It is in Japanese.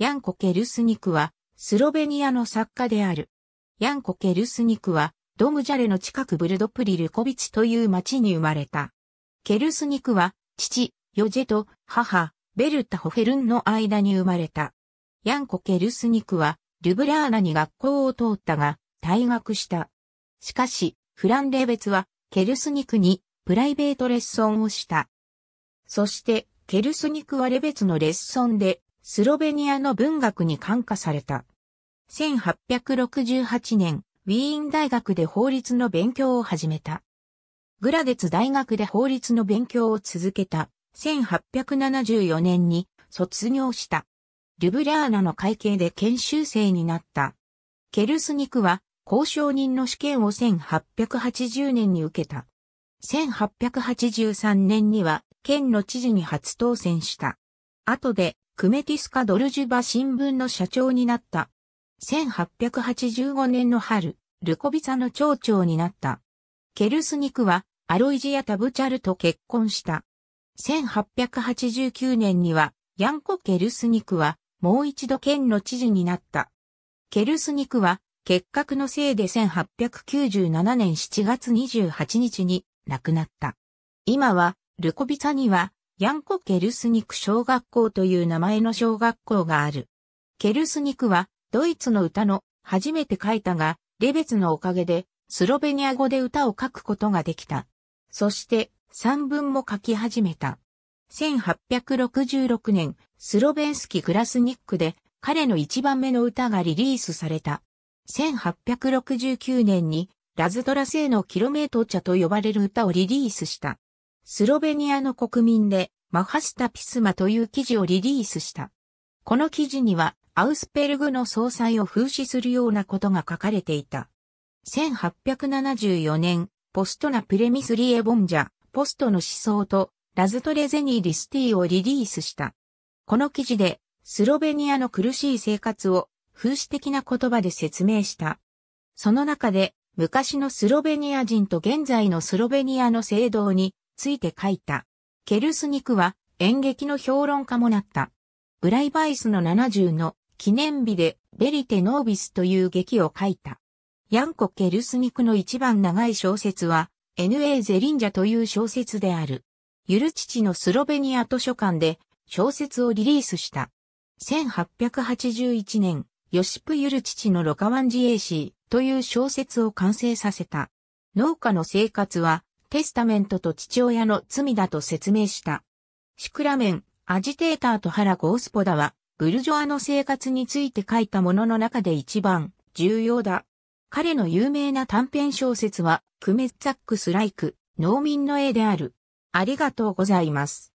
ヤンコ・ケルスニクは、スロベニアの作家である。ヤンコ・ケルスニクは、ドムジャレの近くブルドプリ・ルコビチという町に生まれた。ケルスニクは、父、ヨジェと母、ベルタ・ホフェルンの間に生まれた。ヤンコ・ケルスニクは、ルブラーナに学校を通ったが、退学した。しかし、フランレーベツは、ケルスニクに、プライベートレッスンをした。そして、ケルスニクはレベツのレッスンで、スロベニアの文学に感化された。1868年、ウィーン大学で法律の勉強を始めた。グラデツ大学で法律の勉強を続けた。1874年に卒業した。リュブリャーナの会計で研修生になった。ケルスニクは交渉人の試験を1880年に受けた。1883年には県の知事に初当選した。後でクメティスカ・ドルジュバ新聞の社長になった。1885年の春、ルコビツァの町長になった。ケルスニクはアロイジア・タブチャルと結婚した。1889年にはヤンコ・ケルスニクはもう一度県の知事になった。ケルスニクは結核のせいで1897年7月28日に亡くなった。今はルコビツァにはヤンコ・ケルスニク小学校という名前の小学校がある。ケルスニクは、ドイツの歌の、初めて書いたが、レベツのおかげで、スロベニア語で歌を書くことができた。そして、三文も書き始めた。1866年、スロベンスキ・グラスニックで、彼の一番目の歌がリリースされた。1869年に、ラズドラ製のキロメート茶と呼ばれる歌をリリースした。スロベニアの国民で、マハスタピスマという記事をリリースした。この記事には、アウスペルグの総裁を風刺するようなことが書かれていた。1874年、ポストなプレミスリエボンジャ、ポストの思想と、ラズトレゼニーリスティをリリースした。この記事で、スロベニアの苦しい生活を、風刺的な言葉で説明した。その中で、昔のスロベニア人と現在のスロベニアの制度について書いた。ケルスニクは演劇の評論家もなった。ブライバイスの70の記念日でベリテ・ノービスという劇を書いた。ヤンコ・ケルスニクの一番長い小説は N.A. ゼリンジャという小説である。ゆる父のスロベニア図書館で小説をリリースした。1881年、ヨシプ・ユル父のロカワンジエーシーという小説を完成させた。農家の生活はテスタメントと父親の罪だと説明した。シクラメン、アジテーターと原ゴースポダは、ブルジョアの生活について書いたものの中で一番重要だ。彼の有名な短編小説は、クメッザックス・ライク、農民の絵である。ありがとうございます。